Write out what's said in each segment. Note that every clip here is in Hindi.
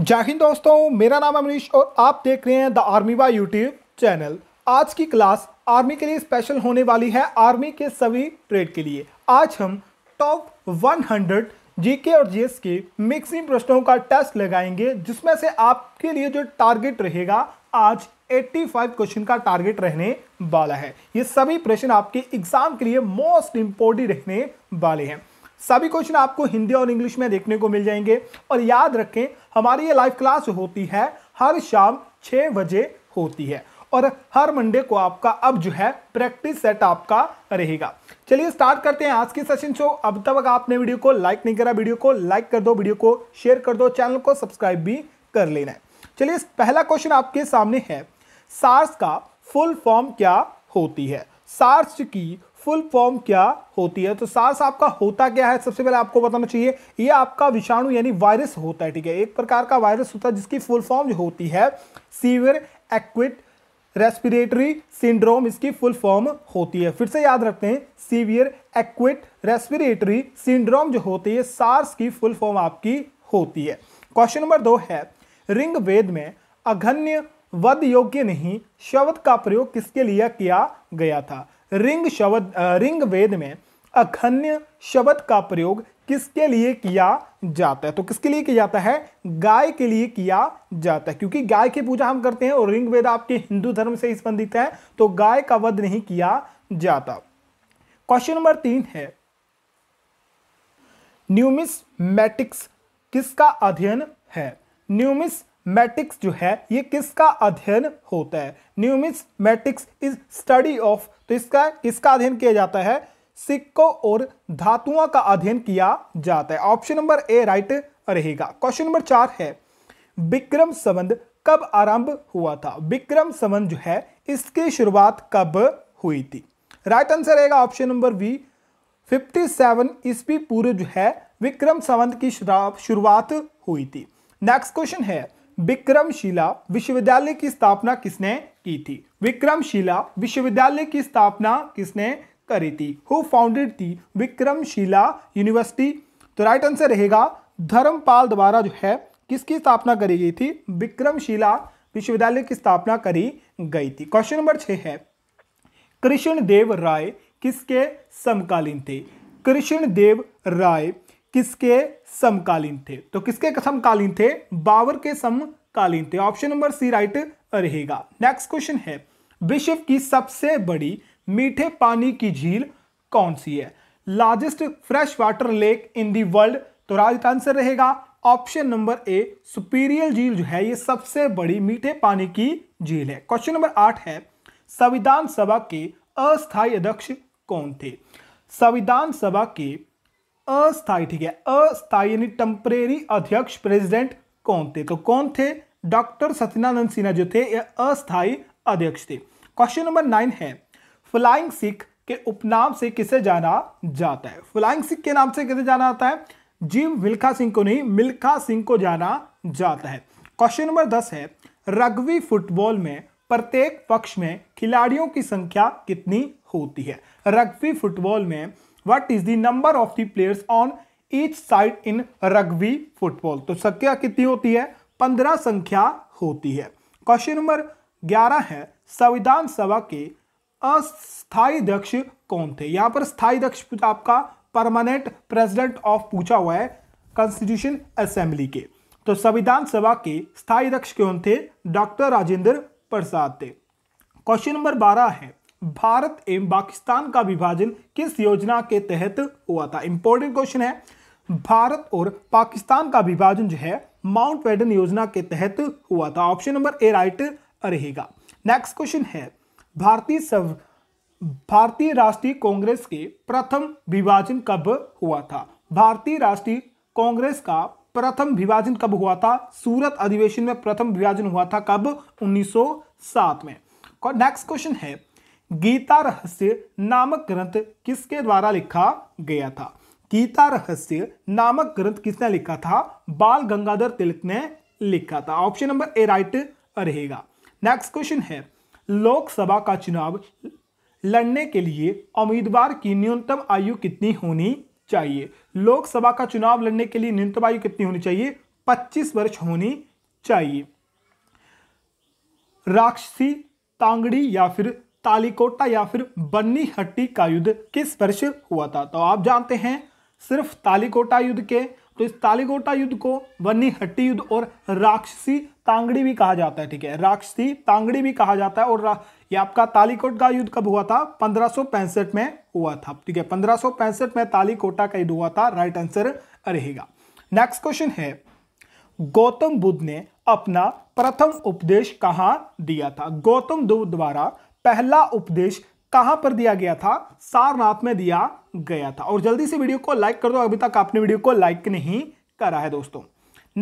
जय हिंद दोस्तों मेरा नाम अमरीश और आप देख रहे हैं the army by YouTube channel आज की क्लास आर्मी के लिए स्पेशल होने वाली है आर्मी के सभी ट्रेड के लिए आज हम टॉप 100 जीके और जीएस के मिक्सिंग प्रश्नों का टेस्ट लगाएंगे जिसमें से आपके लिए जो टारगेट रहेगा आज 85 क्वेश्चन का टारगेट रहने वाला है ये सभी प्रश्न आपके एग्जाम के लिए मोस्ट इम्पोर्टेंट रहने वाले हैं सभी क्वेश्चन आपको हिंदी और इंग्लिश में देखने को मिल जाएंगे और याद रखें हमारी ये लाइव क्लास होती है हर शाम छः बजे होती है और हर मंडे को आपका अब जो है प्रैक्टिस सेट आपका रहेगा चलिए स्टार्ट करते हैं आज की सेशन शो अब तक आपने वीडियो को लाइक नहीं करा वीडियो को लाइक कर दो वीडियो को शेयर कर दो चैनल को सब्सक्राइब भी कर लेना है चलिए पहला क्वेश्चन आपके सामने है सार्स का फुल फॉर्म क्या होती है सार्स की फुल फॉर्म क्या होती है तो सार्स आपका होता क्या है सबसे पहले आपको बताना चाहिए ये आपका विषाणु यानी वायरस होता है ठीक है एक प्रकार का वायरस होता है जिसकी फुल फॉर्म जो होती है सीवियर एक्विट रेस्पिरेटरी सिंड्रोम इसकी फुल फॉर्म होती है फिर से याद रखते हैं सीवियर एक्विट रेस्पिरेटरी सिंड्रोम जो होती है सार्स की फुल फॉर्म आपकी होती है क्वेश्चन नंबर दो है रिंग वेद में अघन्य वध योग्य नहीं शब्द का प्रयोग किसके लिए किया गया था रिंग शब्द रिंग वेद में अखन्य शब्द का प्रयोग किसके लिए किया जाता है तो किसके लिए किया जाता है गाय के लिए किया जाता है क्योंकि गाय की पूजा हम करते हैं और रिंग वेद आपके हिंदू धर्म से ही संबंधित है तो गाय का वध नहीं किया जाता क्वेश्चन नंबर तीन है न्यूमिस मैटिक्स किसका अध्ययन है न्यूमिस मैटिक्स जो है ये किसका अध्ययन होता है numismatics is study of तो इसका किसका अध्ययन किया जाता है सिक्कों और धातुओं का अध्ययन किया जाता है ऑप्शन नंबर ए राइट रहेगा क्वेश्चन नंबर चार है विक्रम संबंध कब आरंभ हुआ था विक्रम संबंध जो है इसकी शुरुआत कब हुई थी राइट आंसर रहेगा ऑप्शन नंबर बी 57 सेवन ईस्वी पूर्व जो है विक्रम संबंध की शुरुआत हुई थी नेक्स्ट क्वेश्चन है विक्रमशिला विश्वविद्यालय की स्थापना किसने की थी विक्रमशिला विश्वविद्यालय की स्थापना किसने करी थी हु फाउंडेड थी विक्रमशिला यूनिवर्सिटी तो राइट आंसर रहेगा धर्मपाल द्वारा जो है किसकी स्थापना करी गई थी विक्रमशिला विश्वविद्यालय की स्थापना करी गई थी क्वेश्चन नंबर छः है कृष्णदेव राय किसके समकालीन थे कृष्णदेव राय किसके समकालीन थे तो किसके समकालीन थे बाबर के समकालीन थे ऑप्शन नंबर सी राइट रहेगा नेक्स्ट क्वेश्चन है विश्व की सबसे बड़ी मीठे पानी की झील कौन सी है largest fresh water lake in the world तो राइट आंसर रहेगा ऑप्शन नंबर ए सुपीरियर झील जो है ये सबसे बड़ी मीठे पानी की झील है क्वेश्चन नंबर आठ है संविधान सभा के अस्थायी अध्यक्ष कौन थे संविधान सभा के अस्थाई ठीक है अस्थाई यानी टेम्परेरी अध्यक्ष प्रेसिडेंट कौन थे तो कौन थे डॉक्टर सत्यनारायण सिन्हा जो थे ये अस्थाई अध्यक्ष थे क्वेश्चन नंबर नाइन है फ्लाइंग सिख के उपनाम से किसे जाना जाता है फ्लाइंग सिख के नाम से किसे जाना जाता है जिम मिल्खा सिंह को नहीं मिल्खा सिंह को जाना जाता है क्वेश्चन नंबर दस है रग्बी फुटबॉल में प्रत्येक पक्ष में खिलाड़ियों की संख्या कितनी होती है रग्बी फुटबॉल में what is the number of the players on each side in rugby football तो संख्या कितनी होती है पंद्रह संख्या होती है क्वेश्चन नंबर ग्यारह है संविधान सभा के अस्थाई अध्यक्ष कौन थे यहां पर स्थाई अध्यक्ष आपका परमानेंट प्रेसिडेंट ऑफ पूछा हुआ है कॉन्स्टिट्यूशन असेंबली के तो संविधान सभा के स्थाई अध्यक्ष कौन थे डॉक्टर राजेंद्र प्रसाद थे क्वेश्चन नंबर बारह है भारत एवं पाकिस्तान का विभाजन किस योजना के तहत हुआ था इंपॉर्टेंट क्वेश्चन है भारत और पाकिस्तान का विभाजन जो है माउंट वेडन योजना के तहत हुआ था ऑप्शन नंबर ए राइट रहेगा नेक्स्ट क्वेश्चन है भारतीय सव भारतीय राष्ट्रीय कांग्रेस के प्रथम विभाजन कब हुआ था भारतीय राष्ट्रीय कांग्रेस का प्रथम विभाजन कब हुआ था सूरत अधिवेशन में प्रथम विभाजन हुआ था कब 1907 में नेक्स्ट क्वेश्चन है गीता रहस्य नामक ग्रंथ किसके द्वारा लिखा गया था गीता रहस्य नामक ग्रंथ किसने लिखा था बाल गंगाधर तिलक ने लिखा था ऑप्शन नंबर ए राइट रहेगा नेक्स्ट क्वेश्चन है लोकसभा का चुनाव लड़ने के लिए उम्मीदवार की न्यूनतम आयु कितनी होनी चाहिए लोकसभा का चुनाव लड़ने के लिए न्यूनतम आयु कितनी होनी चाहिए 25 वर्ष होनी चाहिए राक्षसी तांगड़ी या फिर तालिकोटा या फिर बन्नी हट्टी का युद्ध किस वर्ष हुआ था तो आप जानते हैं सिर्फ तालिकोटा युद्ध के तो इस तालिकोटा युद्ध को बन्नी हट्टी युद्ध और राक्षसी तांगड़ी भी कहा जाता है ठीक है राक्षसी तांगड़ी भी कहा जाता है और ये आपका तालीकोट का युद्ध कब हुआ था पंद्रह में हुआ था ठीक है पंद्रह में तालीकोटा का युद्ध हुआ था राइट आंसर रहेगा नेक्स्ट क्वेश्चन है गौतम बुद्ध ने अपना प्रथम उपदेश कहाँ दिया था गौतम बुद्ध द्वारा पहला उपदेश कहां पर दिया गया था सारनाथ में दिया गया था और जल्दी से वीडियो को लाइक कर दो अभी तक आपने वीडियो को लाइक नहीं करा है दोस्तों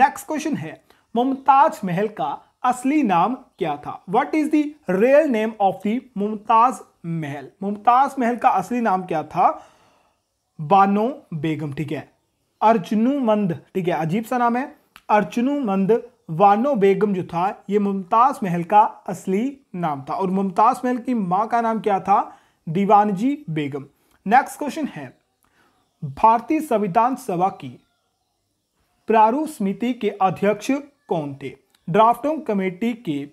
नेक्स्ट क्वेश्चन है मुमताज महल का असली नाम क्या था what is the real name of the Mumtaz Mahal Mumtaz महल का असली नाम क्या था बानो बेगम ठीक है अर्जुनुमंद ठीक है अजीब सा नाम है अर्जुनुमंद वानो बेगम जो था ये मुमताज़ महल का असली नाम था और मुमताज़ महल की माँ का नाम क्या था दीवानजी बेगम नेक्स्ट क्वेश्चन है भारतीय संविधान सभा की प्रारूप समिति के अध्यक्ष कौन थे ड्राफ्टिंग कमेटी के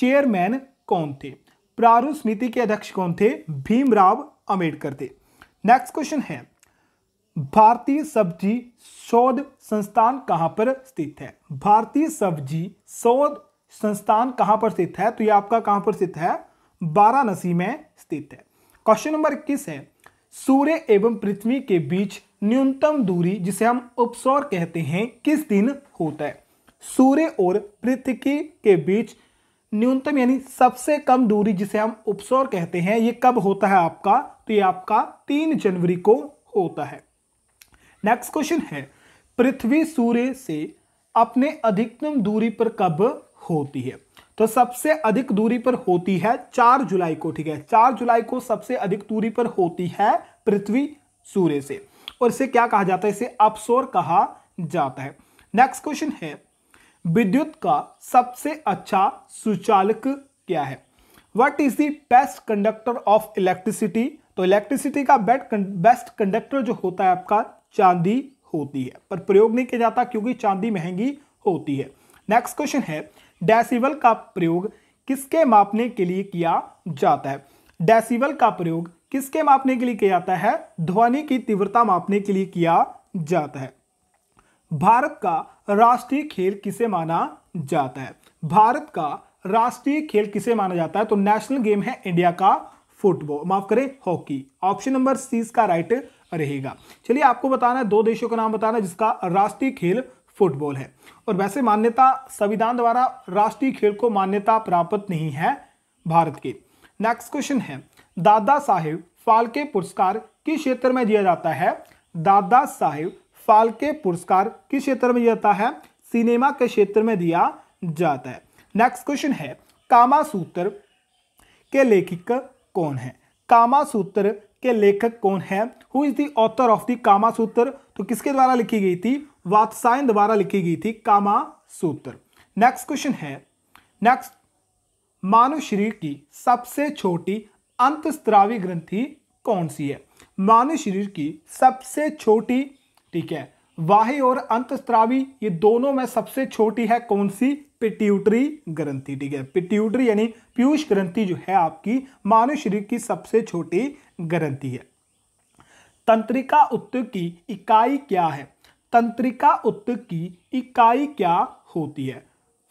चेयरमैन कौन थे प्रारूप समिति के अध्यक्ष कौन थे भीमराव अम्बेडकर थे नेक्स्ट क्वेश्चन है भारतीय सब्जी शोध संस्थान कहां पर स्थित है भारतीय सब्जी शोध संस्थान कहां पर स्थित है तो ये आपका कहां पर स्थित है वाराणसी में स्थित है क्वेश्चन नंबर इक्कीस है सूर्य एवं पृथ्वी के बीच न्यूनतम दूरी जिसे हम उपसौर कहते हैं किस दिन होता है सूर्य और पृथ्वी के बीच न्यूनतम यानी सबसे कम दूरी जिसे हम उपसौर कहते हैं ये कब होता है आपका तो ये आपका तीन जनवरी को होता है नेक्स्ट क्वेश्चन है पृथ्वी सूर्य से अपने अधिकतम दूरी पर कब होती है तो सबसे अधिक दूरी पर होती है चार जुलाई को ठीक है चार जुलाई को सबसे अधिक दूरी पर होती है पृथ्वी सूर्य से और इसे क्या कहा जाता है इसे अपसोर कहा जाता है नेक्स्ट क्वेश्चन है विद्युत का सबसे अच्छा सुचालक क्या है what is the best conductor of electricity तो इलेक्ट्रिसिटी का बेस्ट कंडक्टर जो होता है आपका चांदी होती है पर प्रयोग नहीं किया जाता क्योंकि चांदी महंगी होती है नेक्स्ट क्वेश्चन है डेसिबल का प्रयोग किसके मापने के लिए किया जाता है डेसिबल का प्रयोग किसके मापने के लिए किया जाता है ध्वनि की तीव्रता मापने के लिए किया जाता है भारत का राष्ट्रीय खेल किसे माना जाता है भारत का राष्ट्रीय खेल किसे माना जाता है तो नेशनल गेम है इंडिया का फुटबॉल माफ करें हॉकी ऑप्शन नंबर सी इसका राइट रहेगा चलिए आपको बताना है दो देशों का नाम बताना है जिसका राष्ट्रीय खेल फुटबॉल है और वैसे मान्यता संविधान द्वारा राष्ट्रीय खेल को मान्यता प्राप्त नहीं है भारत के नेक्स्ट क्वेश्चन है दादा साहेब फाल्के पुरस्कार किस क्षेत्र में दिया जाता है दादा साहेब फाल्के पुरस्कार किस क्षेत्र में दिया जाता है सिनेमा के क्षेत्र में दिया जाता है नेक्स्ट क्वेश्चन है कामा सूत्र के लेखक कौन है कामा सूत्र के लेखक कौन है who is the author of the Kama Sutra तो किसके द्वारा लिखी गई थी वातसायन द्वारा लिखी गई थी कामा सूत्र नेक्स्ट क्वेश्चन है नेक्स्ट मानव शरीर की सबसे छोटी अंतस्त्रावी ग्रंथि कौन सी है मानव शरीर की सबसे छोटी ठीक है वाही और अंतस्त्रावी ये दोनों में सबसे छोटी है कौन सी पिट्यूटरी ग्रंथि ठीक है पिट्यूटरी यानी पीयूष ग्रंथि जो है आपकी मानव शरीर की सबसे छोटी ग्रंथि है तंत्रिका उत्तक की इकाई क्या है तंत्रिका उत्तक की इकाई क्या होती है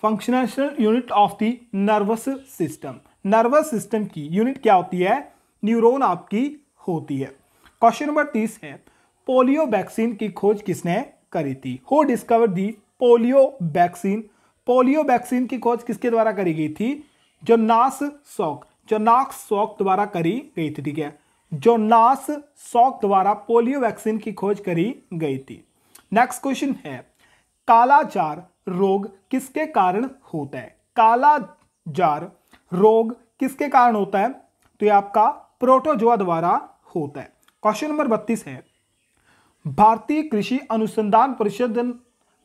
functional unit of the nervous system nervous system की यूनिट क्या होती है न्यूरॉन आपकी होती है क्वेश्चन नंबर तीस है पोलियो वैक्सीन की खोज किसने करी थी who discover the polio vaccine polio vaccine की खोज किसके द्वारा करी गई थी जोनास सॉक नाक सॉक द्वारा करी गई थी ठीक है नास सॉक द्वारा पोलियो वैक्सीन की खोज करी गई थी नेक्स्ट क्वेश्चन है कालाजार रोग किसके कारण होता है कालाजार रोग किसके कारण होता है तो ये आपका प्रोटोजोआ द्वारा होता है क्वेश्चन नंबर बत्तीस है भारतीय कृषि अनुसंधान परिषद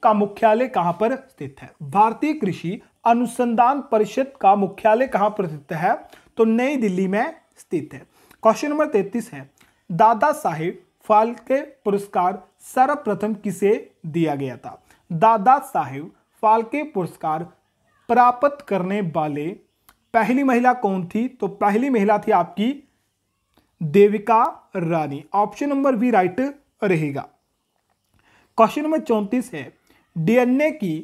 का मुख्यालय कहां पर स्थित है भारतीय कृषि अनुसंधान परिषद का मुख्यालय कहां पर स्थित है तो नई दिल्ली में स्थित है क्वेश्चन नंबर तैतीस है दादा साहेब फाल्के पुरस्कार सर्वप्रथम किसे दिया गया था दादा साहेब फाल्के पुरस्कार प्राप्त करने वाले पहली महिला कौन थी तो पहली महिला थी आपकी Devika Rani option number B right रहेगा क्वेश्चन नंबर चौंतीस है डीएनए की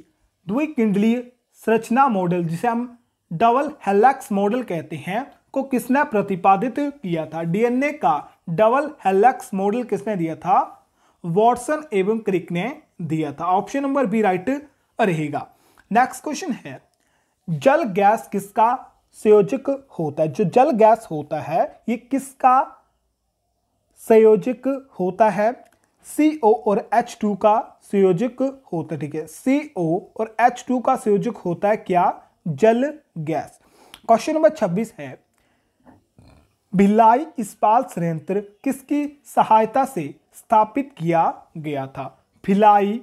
द्विकिंडलीय संरचना मॉडल जिसे हम डबल हेलैक्स मॉडल कहते हैं को किसने प्रतिपादित किया था डीएनए का डबल हेलैक्स मॉडल किसने दिया था वॉटसन एवं क्रिक ने दिया था ऑप्शन नंबर बी राइट रहेगा नेक्स्ट क्वेश्चन है जल गैस किसका संयोजक होता है जो जल गैस होता है ये किसका संयोजक होता है सी ओ और एच टू का संयोजक होता है ठीक है सी ओ और एच टू का संयोजक होता है क्या जल गैस क्वेश्चन नंबर छब्बीस है भिलाई इस्पात संयंत्र किसकी सहायता से स्थापित किया गया था भिलाई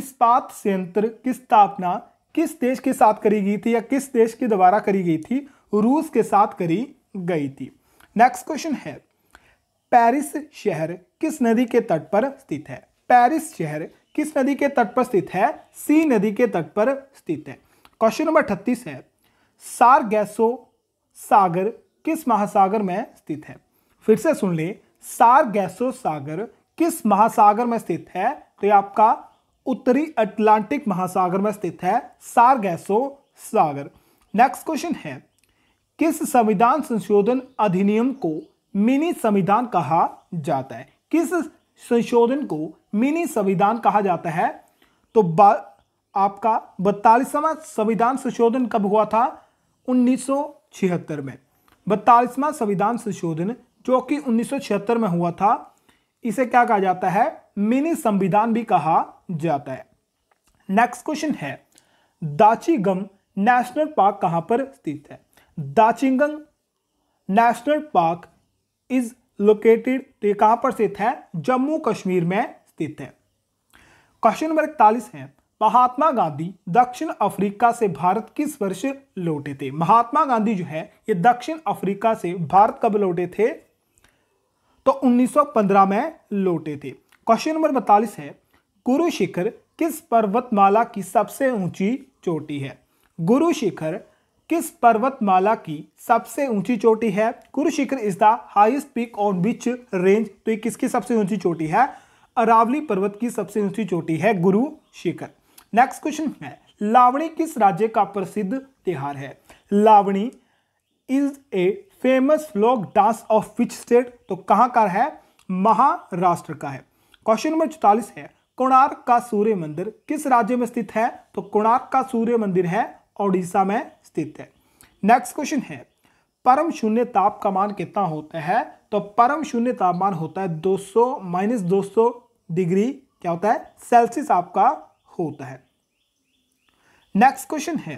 इस्पात संयंत्र की स्थापना किस देश के साथ करी गई थी या किस देश के द्वारा करी गई थी रूस के साथ करी गई थी नेक्स्ट क्वेश्चन है पेरिस शहर किस नदी के तट पर स्थित है पेरिस शहर किस नदी के तट पर स्थित है सी नदी के तट पर स्थित है क्वेश्चन नंबर अठतीस है सारगैसो सागर किस महासागर में स्थित है फिर से सुन ले गैसो सागर किस महासागर में स्थित है तो ये आपका उत्तरी अटलांटिक महासागर में स्थित है सारगैसो सागर नेक्स्ट क्वेश्चन है किस संविधान संशोधन अधिनियम को मिनी संविधान कहा जाता है किस संशोधन को मिनी संविधान कहा जाता है तो आपका बत्तालीसवां संविधान संशोधन कब हुआ था 1976 में बत्तालीसवां संविधान संशोधन जो कि 1976 में हुआ था इसे क्या कहा जाता है मिनी संविधान भी कहा जाता है नेक्स्ट क्वेश्चन है दाचीगंग नेशनल पार्क कहां पर स्थित है Dachigam national park is located तो ये पर स्थित है जम्मू कश्मीर में स्थित है क्वेश्चन नंबर इकतालीस है महात्मा गांधी दक्षिण अफ्रीका से भारत किस वर्ष लौटे थे महात्मा गांधी जो है ये दक्षिण अफ्रीका से भारत कब लौटे थे तो 1915 में लौटे थे क्वेश्चन नंबर बतालीस है गुरु शिखर किस पर्वतमाला की सबसे ऊंची चोटी है गुरु शिखर किस पर्वतमाला की सबसे ऊंची चोटी है Kurushikhar is the highest peak on which range तो ये किसकी सबसे ऊंची चोटी है अरावली पर्वत की सबसे ऊंची चोटी है गुरु शिखर नेक्स्ट क्वेश्चन है लावणी किस राज्य का प्रसिद्ध त्योहार है Lavani is a famous folk dance of which state तो कहाँ का है महाराष्ट्र का है क्वेश्चन नंबर चौतालीस है कोणार्क का सूर्य मंदिर किस राज्य में स्थित है तो कोणार्क का सूर्य मंदिर है ओडिशा में स्थित है नेक्स्ट क्वेश्चन है परम शून्य ताप का मान कितना होता है तो परम शून्य तापमान होता है 200 सौ माइनस दो डिग्री क्या होता है सेल्सियस आपका होता है नेक्स्ट क्वेश्चन है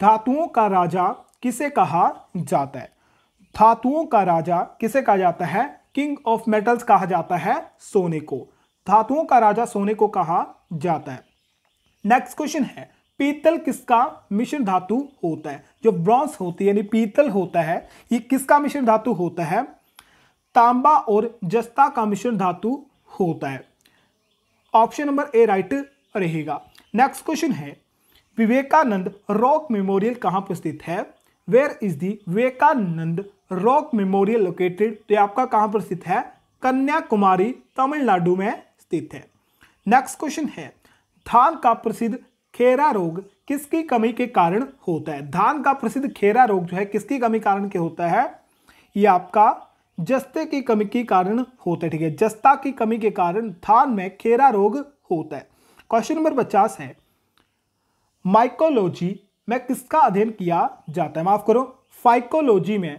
धातुओं का राजा किसे कहा जाता है धातुओं का राजा किसे कहा जाता है किंग ऑफ मेटल्स कहा जाता है सोने को धातुओं का राजा सोने को कहा जाता है नेक्स्ट क्वेश्चन है पीतल किसका मिश्र धातु होता है जो ब्रॉन्ज होती है यानी पीतल होता है ये किसका मिश्र धातु होता है तांबा और जस्ता का मिश्र धातु होता है ऑप्शन नंबर ए राइट रहेगा नेक्स्ट क्वेश्चन है विवेकानंद रॉक मेमोरियल कहाँ पर स्थित है where is the Vivekananda rock memorial located तो आपका कहाँ पर स्थित है कन्याकुमारी तमिलनाडु में स्थित है नेक्स्ट क्वेश्चन है धान का प्रसिद्ध खेरा रोग किसकी कमी के कारण होता है धान का प्रसिद्ध खेरा रोग जो है किसकी कमी कारण के होता है ये आपका जस्ते की कमी के कारण होता है ठीक है जस्ता की कमी के कारण धान में खेरा रोग होता है क्वेश्चन नंबर पचास है माइकोलॉजी में किसका अध्ययन किया जाता है माफ करो फाइकोलॉजी में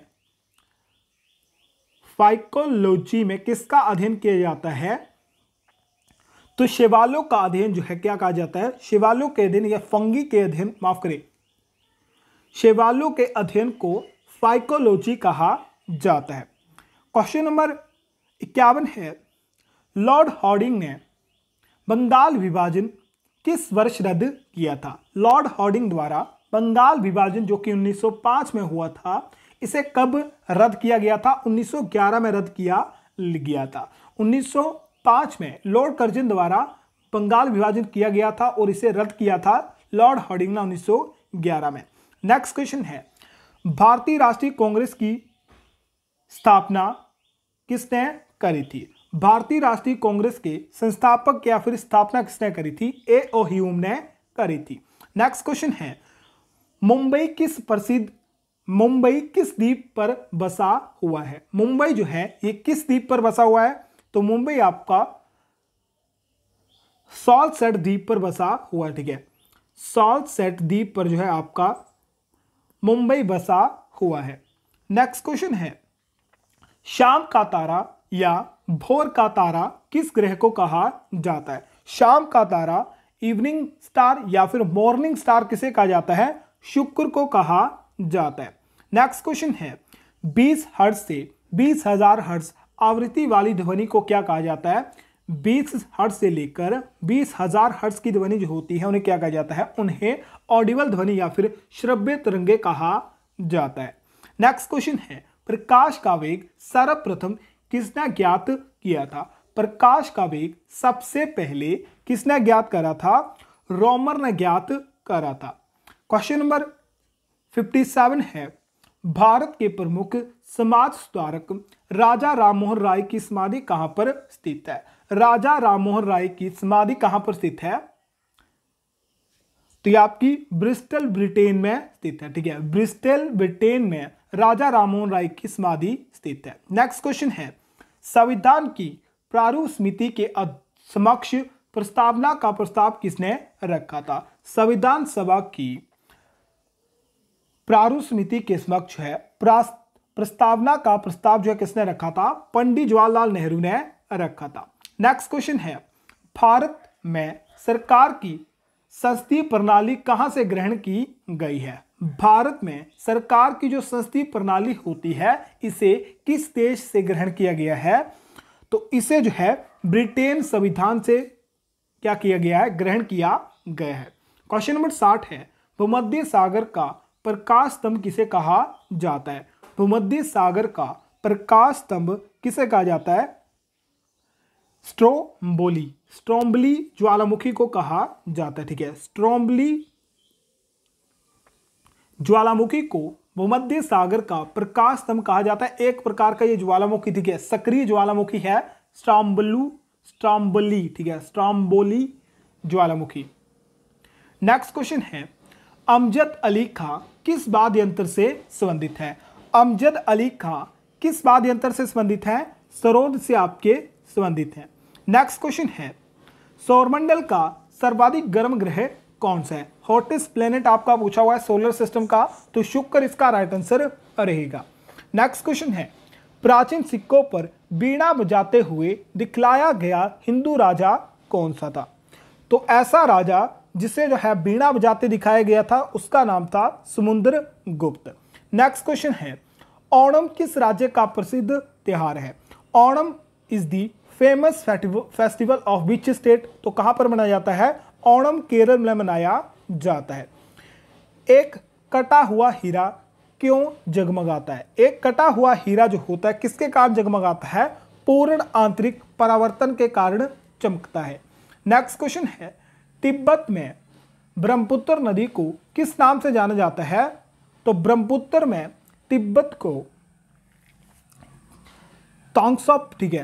फाइकोलॉजी में किसका अध्ययन किया जाता है तो शिवालों का अध्ययन जो है क्या कहा जाता है शिवालों के अध्ययन या फंगी के अध्ययन माफ करें शिवालों के अध्ययन को फाइकोलॉजी कहा जाता है क्वेश्चन नंबर इक्यावन है लॉर्ड हॉर्डिंग ने बंगाल विभाजन किस वर्ष रद्द किया था लॉर्ड हॉर्डिंग द्वारा बंगाल विभाजन जो कि 1905 में हुआ था इसे कब रद्द किया गया था 1911 में रद्द किया गया था पांच में लॉर्ड कर्जन द्वारा बंगाल विभाजन किया गया था और इसे रद्द किया था लॉर्ड हडिंग ने उन्नीस में नेक्स्ट क्वेश्चन है भारतीय राष्ट्रीय कांग्रेस की स्थापना किसने करी थी भारतीय राष्ट्रीय कांग्रेस के संस्थापक या फिर स्थापना किसने करी थी ए ओ ह्यूम ने करी थी नेक्स्ट क्वेश्चन है मुंबई किस प्रसिद्ध मुंबई किस द्वीप पर बसा हुआ है मुंबई जो है ये किस द्वीप पर बसा हुआ है तो मुंबई आपका सॉल्ट सेट द्वीप पर बसा हुआ ठीक है सॉल्ट सेट द्वीप पर जो है आपका मुंबई बसा हुआ है नेक्स्ट क्वेश्चन है शाम का तारा या भोर का तारा किस ग्रह को कहा जाता है शाम का तारा इवनिंग स्टार या फिर मॉर्निंग स्टार किसे कहा जाता है शुक्र को कहा जाता है नेक्स्ट क्वेश्चन है 20 हर्ट्ज से बीस हजार हर्ट्ज आवृत्ति वाली ध्वनि को क्या कहा जाता है बीस हर्ट्स से लेकर बीस हजार हर्ट्स की ध्वनि जो होती है उन्हें क्या कहा जाता है उन्हें ऑडिबल ध्वनि या फिर श्रव्य तरंगे कहा जाता है नेक्स्ट क्वेश्चन है प्रकाश का वेग सर्वप्रथम किसने ज्ञात किया था प्रकाश का वेग सबसे पहले किसने ज्ञात करा था रोमर ने ज्ञात करा था क्वेश्चन नंबर 57 है भारत के प्रमुख समाज सुधारक राजा राममोहन राय की समाधि कहां पर स्थित है राजा राम मोहन राय की समाधि कहां पर स्थित है तो ये आपकी ब्रिस्टल ब्रिटेन में स्थित है ठीक है ब्रिस्टल ब्रिटेन में राजा राममोहन राय की समाधि स्थित है नेक्स्ट क्वेश्चन है संविधान की प्रारूप समिति के समक्ष प्रस्तावना का प्रस्ताव किसने रखा था संविधान सभा की प्रारूप समिति के समक्ष है प्रस्तावना का प्रस्ताव जो है किसने रखा था पंडित जवाहरलाल नेहरू ने रखा था नेक्स्ट क्वेश्चन है भारत में सरकार की संस्थी प्रणाली कहाँ से ग्रहण की गई है भारत में सरकार की जो संस्थी प्रणाली होती है इसे किस देश से ग्रहण किया गया है तो इसे जो है ब्रिटेन संविधान से क्या किया गया है ग्रहण किया गया है क्वेश्चन नंबर साठ है भूमध्य सागर का प्रकाश स्तंभ किसे कहा जाता है भूमध्य तो सागर का प्रकाश स्तंभ किसे कहा जाता है स्ट्रोम्बोली स्ट्रोम्बली ज्वालामुखी को कहा जाता है ठीक है स्ट्रोम्बली ज्वालामुखी को भूमध्य सागर का प्रकाश स्तंभ कहा जाता है एक प्रकार का ये ज्वालामुखी ठीक है सक्रिय ज्वालामुखी है स्ट्रॉम्बलू स्ट्राम्बली ठीक है स्ट्राम्बोली ज्वालामुखी नेक्स्ट क्वेश्चन है अमजद अली खां किस वाद्य यंत्र से संबंधित है अमजद अली खां किस वाद्य यंत्र से संबंधित है सरोद से आपके संबंधित है नेक्स्ट क्वेश्चन है सौरमंडल का सर्वाधिक गर्म ग्रह कौन सा है हॉटेस्ट प्लेनेट आपका पूछा हुआ है सोलर सिस्टम का तो शुक्र इसका राइट आंसर रहेगा नेक्स्ट क्वेश्चन है प्राचीन सिक्कों पर बीणा बजाते हुए दिखलाया गया हिंदू राजा कौन सा था तो ऐसा राजा जिसे जो है बीणा बजाते दिखाया गया था उसका नाम था समुद्र गुप्त नेक्स्ट क्वेश्चन है ओणम किस राज्य का प्रसिद्ध त्यौहार है Onam is the famous festival of which state तो कहाँ पर मनाया जाता है ओणम केरल में मनाया जाता है एक कटा हुआ हीरा क्यों जगमगाता है एक कटा हुआ हीरा जो होता है किसके कारण जगमगाता है पूर्ण आंतरिक परावर्तन के कारण चमकता है नेक्स्ट क्वेश्चन है तिब्बत में ब्रह्मपुत्र नदी को किस नाम से जाना जाता है तो ब्रह्मपुत्र में तिब्बत को तोंगसोप ठीक है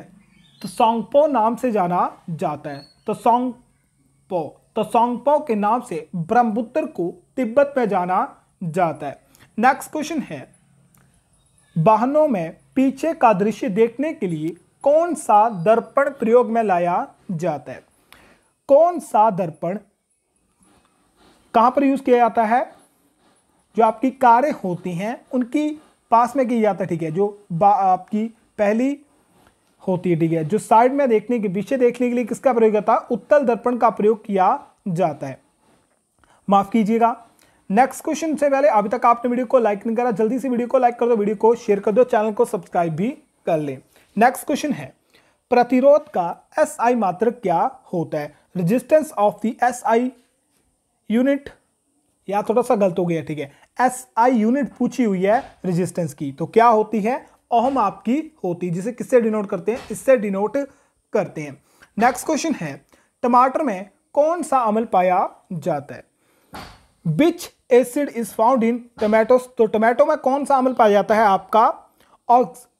तो सोंगपो नाम से जाना जाता है तो सोंगपो तो सोंगपो के नाम से ब्रह्मपुत्र को तिब्बत में जाना जाता है नेक्स्ट क्वेश्चन है वाहनों में पीछे का दृश्य देखने के लिए कौन सा दर्पण प्रयोग में लाया जाता है कौन सा दर्पण कहां पर यूज किया जाता है जो आपकी कारें होती हैं उनकी पास में किया जाता है ठीक है जो आपकी पहली होती है ठीक है जो साइड में देखने के पीछे देखने के लिए किसका प्रयोग होता है उत्तल दर्पण का प्रयोग किया जाता है माफ कीजिएगा नेक्स्ट क्वेश्चन से पहले अभी तक आपने वीडियो को लाइक नहीं करा जल्दी से वीडियो को लाइक कर दो वीडियो को शेयर कर दो चैनल को सब्सक्राइब भी कर लें नेक्स्ट क्वेश्चन है प्रतिरोध का आई मात्र क्या होता है resistance of the S I unit या थोड़ा सा गलत हो गया ठीक है एस आई यूनिट पूछी हुई है रेजिस्टेंस की तो क्या होती है ओहम आपकी होती है जिसे किससे डिनोट करते हैं इससे डिनोट करते हैं नेक्स्ट क्वेश्चन है टमाटर में कौन सा अमल पाया जाता है which acid is found in tomato तो टमाटो में कौन सा अमल पाया जाता है आपका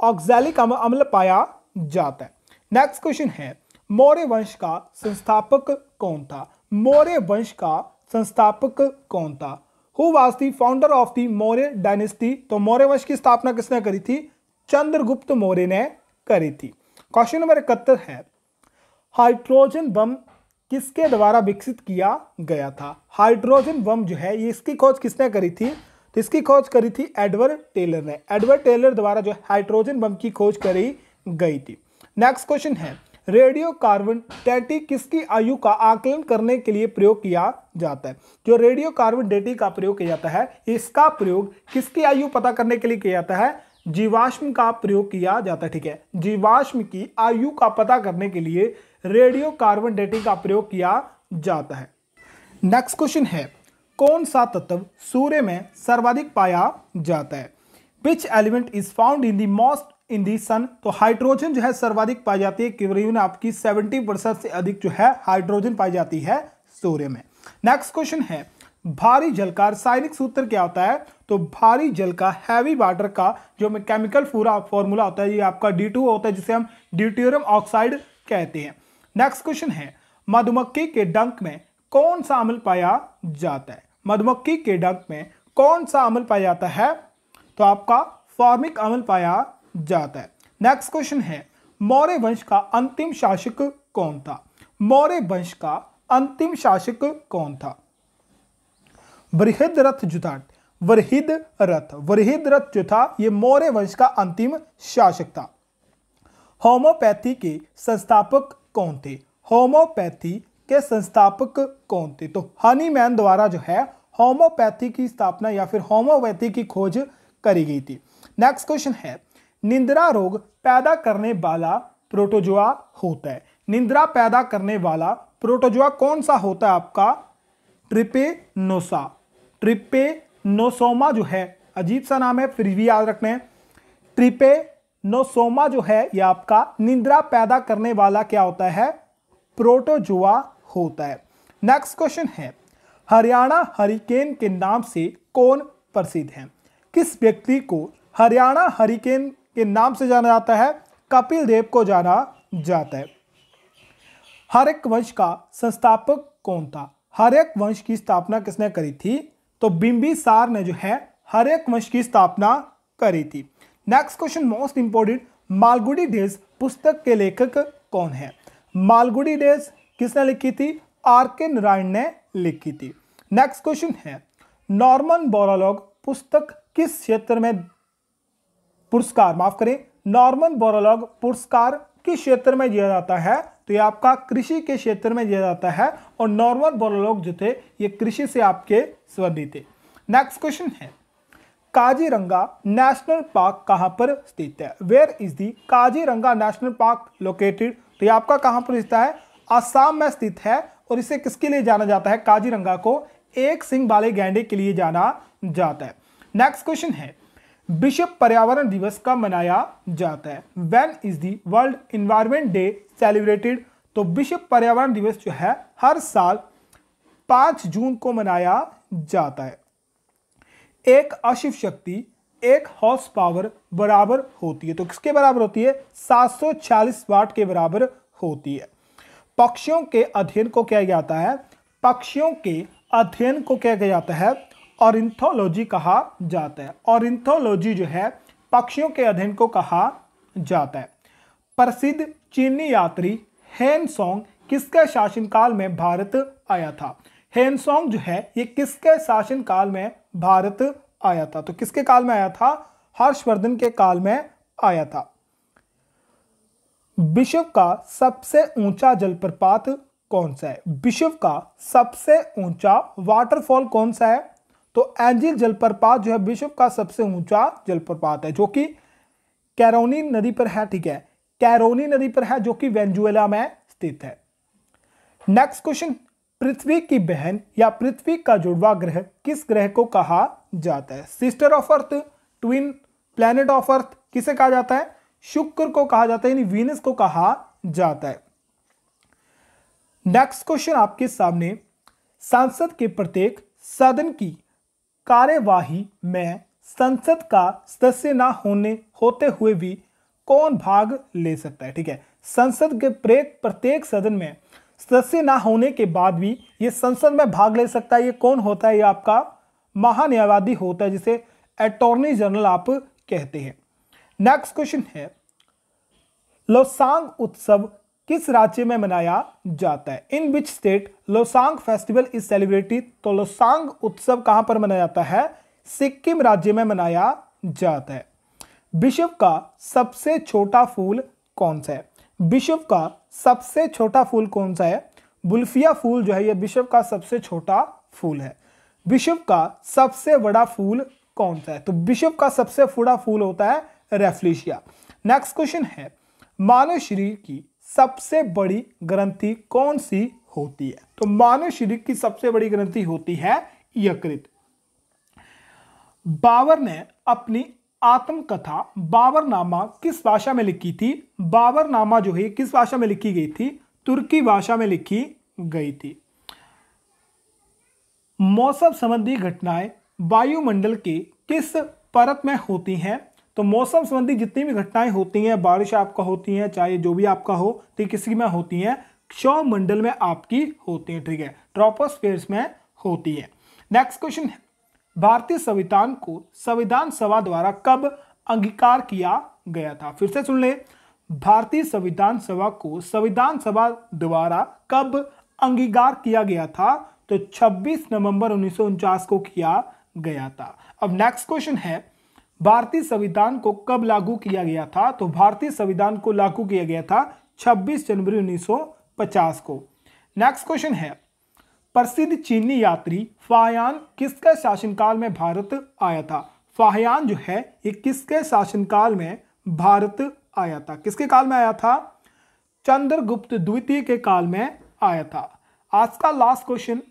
ऑक्सैलिक अमल अम्ल पाया जाता है नेक्स्ट क्वेश्चन है मौर्य वंश का संस्थापक कौन था मौर्य वंश का संस्थापक कौन था who was the founder of the Maurya dynasty तो मौर्य वंश की स्थापना किसने करी थी चंद्रगुप्त मौर्य ने करी थी क्वेश्चन नंबर इकहत्तर है हाइड्रोजन बम किसके द्वारा विकसित किया गया था हाइड्रोजन बम जो है ये इसकी खोज किसने करी थी तो इसकी खोज करी थी एडवर्ड टेलर ने एडवर्ड टेलर द्वारा जो हाइड्रोजन बम की खोज करी गई थी नेक्स्ट क्वेश्चन है रेडियो कार्बन डेटी किसकी आयु का आकलन करने के लिए प्रयोग किया जाता है जो रेडियो कार्बन डेटी का प्रयोग किया जाता है इसका प्रयोग किसकी आयु पता करने के लिए किया जाता है जीवाश्म का प्रयोग किया जाता है ठीक है जीवाश्म की आयु का पता करने के लिए रेडियो कार्बन डेटिंग का प्रयोग किया जाता है नेक्स्ट क्वेश्चन है कौन सा तत्व सूर्य में सर्वाधिक पाया जाता है which element is found in the most in the sun तो हाइड्रोजन जो है सर्वाधिक पाई जाती है करीबन आपकी 70 परसेंट से अधिक जो है हाइड्रोजन पाई जाती है सूर्य में नेक्स्ट क्वेश्चन है भारी जल का रासायनिक सूत्र क्या होता है तो भारी जल का हैवी वाटर का जो केमिकल पूरा फॉर्मूला होता है ये आपका डी होता है जिसे हम ड्यूटेरियम ऑक्साइड कहते हैं नेक्स्ट क्वेश्चन है मधुमक्खी के डंक में कौन सा अमल पाया जाता है मधुमक्खी के डंक में कौन सा अमल पाया जाता है तो आपका फॉर्मिक अमल पाया जाता है नेक्स्ट क्वेश्चन है मौर्य वंश का अंतिम शासक कौन था मौर्य वंश का अंतिम शासक कौन था वृहद रथ जो था वरहिद रथ वरहिद रथ जो था यह मौर्य वंश का अंतिम शासक था होम्योपैथी के संस्थापक कौन थे होम्योपैथी के संस्थापक कौन थे तो हनीमैन द्वारा जो है होम्योपैथी की स्थापना या फिर होम्योपैथी की खोज करी गई थी नेक्स्ट क्वेश्चन है निंद्रा रोग पैदा करने वाला प्रोटोजोआ होता है निंद्रा पैदा करने वाला प्रोटोजोआ कौन सा होता है आपका ट्रिपेनोसा ट्रिपेनोसोमा जो है अजीब सा नाम है फिर भी याद रखना है ट्रिपेनोसोमा जो है यह आपका निंद्रा पैदा करने वाला क्या होता है प्रोटोजोआ होता है नेक्स्ट क्वेश्चन है हरियाणा हरिकेन के नाम से कौन प्रसिद्ध है किस व्यक्ति को हरियाणा हरिकेन के नाम से जाना जाता है कपिल देव को जाना जाता है हर एक वंश का संस्थापक कौन था एक वंश की स्थापना किसने करी थी तो बिंबिसार ने जो है एक वंश की स्थापना करी थी next question most important Malgudi days पुस्तक के लेखक कौन है मालगुडी डेज किसने लिखी थी आर के नारायण ने लिखी थी नेक्स्ट क्वेश्चन है नॉर्मन बोरालॉग पुस्तक किस क्षेत्र में पुरस्कार माफ करें नॉर्मन बोरोलॉग पुरस्कार किस क्षेत्र में दिया जाता है तो ये आपका कृषि के क्षेत्र में दिया जाता है और नॉर्मन बोरोलॉग जो थे ये कृषि से आपके संबंधित थे नेक्स्ट क्वेश्चन है काजीरंगा नेशनल पार्क कहाँ पर स्थित है where is the Kaziranga national park located तो ये आपका कहाँ पर स्थित है आसाम में स्थित है और इसे किसके लिए जाना जाता है काजीरंगा को एक सिंह वाले गैंडे के लिए जाना जाता है नेक्स्ट क्वेश्चन है विश्व पर्यावरण दिवस कब मनाया जाता है when is the world environment day celebrated तो विश्व पर्यावरण दिवस जो है हर साल पाँच जून को मनाया जाता है एक अशिव शक्ति एक हॉर्स पावर बराबर होती है तो किसके बराबर होती है 740 वाट के बराबर होती है पक्षियों के अध्ययन को क्या जाता है पक्षियों के अध्ययन को क्या जाता है इंथोलॉजी कहा जाता है इंथोलॉजी जो है पक्षियों के अध्ययन को कहा जाता है प्रसिद्ध चीनी यात्री हेन सोंग किसके शासनकाल में भारत आया था हेन सोंग जो है ये किसके शासनकाल में भारत आया था तो किसके काल में आया था हर्षवर्धन के काल में आया था विश्व का सबसे ऊंचा जलप्रपात कौन सा है विश्व का सबसे ऊंचा वाटरफॉल कौन सा है तो एंजिल जलप्रपात जो है विश्व का सबसे ऊंचा जलप्रपात है जो कि कैरोनी नदी पर है ठीक है कैरोनी नदी पर है जो कि वेंजुएला में स्थित है नेक्स्ट क्वेश्चन पृथ्वी की बहन या पृथ्वी का जुड़वा ग्रह किस ग्रह को कहा जाता है sister of earth twin planet of earth किसे कहा जाता है शुक्र को कहा जाता है यानी वीनस को कहा जाता है नेक्स्ट क्वेश्चन आपके सामने सांसद के प्रत्येक सदन की कार्यवाही में संसद का सदस्य ना होने होते हुए भी कौन भाग ले सकता है ठीक है संसद के प्रत्येक सदन में सदस्य ना होने के बाद भी ये संसद में भाग ले सकता है ये कौन होता है ये आपका महान्यायवादी होता है जिसे अटॉर्नी जनरल आप कहते हैं नेक्स्ट क्वेश्चन है लोसांग उत्सव किस राज्य में मनाया जाता है in which state Losang festival is celebrated तो लोसांग उत्सव कहां पर मनाया जाता है सिक्किम राज्य में मनाया जाता है विश्व का सबसे छोटा फूल कौन सा है विश्व का सबसे छोटा फूल कौन सा है बुल्फिया फूल जो है यह विश्व का सबसे छोटा फूल है विश्व का सबसे बड़ा फूल कौन सा है तो विश्व का सबसे बड़ा फूल होता है रेफ्लिशिया नेक्स्ट क्वेश्चन है मानव शरीर की सबसे बड़ी ग्रंथि कौन सी होती है तो मानव शरीर की सबसे बड़ी ग्रंथि होती है यकृत बाबर ने अपनी आत्मकथा बाबरनामा किस भाषा में लिखी थी बाबरनामा जो है किस भाषा में लिखी गई थी तुर्की भाषा में लिखी गई थी मौसम संबंधी घटनाएं वायुमंडल की किस परत में होती हैं तो मौसम संबंधी जितनी भी घटनाएं होती हैं बारिश आपका होती है चाहे जो भी आपका हो तो किसी में होती हैं क्षय मंडल में आपकी होती है ठीक है ट्रोपोस्फेयर्स में होती है नेक्स्ट क्वेश्चन है भारतीय संविधान को संविधान सभा द्वारा कब अंगीकार किया गया था फिर से सुन ले भारतीय संविधान सभा को संविधान सभा द्वारा कब अंगीकार किया गया था तो 26 नवंबर उन्नीस को किया गया था अब नेक्स्ट क्वेश्चन है भारतीय संविधान को कब लागू किया गया था तो भारतीय संविधान को लागू किया गया था 26 जनवरी 1950 को नेक्स्ट क्वेश्चन है प्रसिद्ध चीनी यात्री फाहयान किसके शासनकाल में भारत आया था फाहयान जो है ये किसके शासनकाल में भारत आया था किसके काल में आया था चंद्रगुप्त द्वितीय के काल में आया था आज का लास्ट क्वेश्चन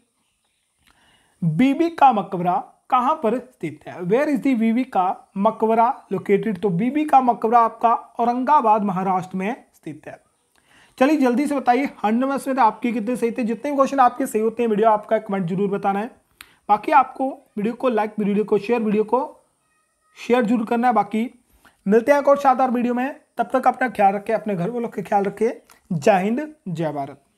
बीबी का मकबरा कहाँ पर स्थित है वेयर इज दी बीबी का मकबरा लोकेटेड तो बीबी का मकबरा आपका औरंगाबाद महाराष्ट्र में स्थित है चलिए जल्दी से बताइए हंड्रेड में तो आपके कितने सही थे जितने भी क्वेश्चन आपके सही होते हैं वीडियो आपका कमेंट जरूर बताना है बाकी आपको वीडियो को लाइक वीडियो को शेयर वीडियो को शेयर जरूर करना है बाकी मिलते हैं एक और शानदार वीडियो में तब तक अपना ख्याल रखें अपने घर वालों का ख्याल रखें जय हिंद जय भारत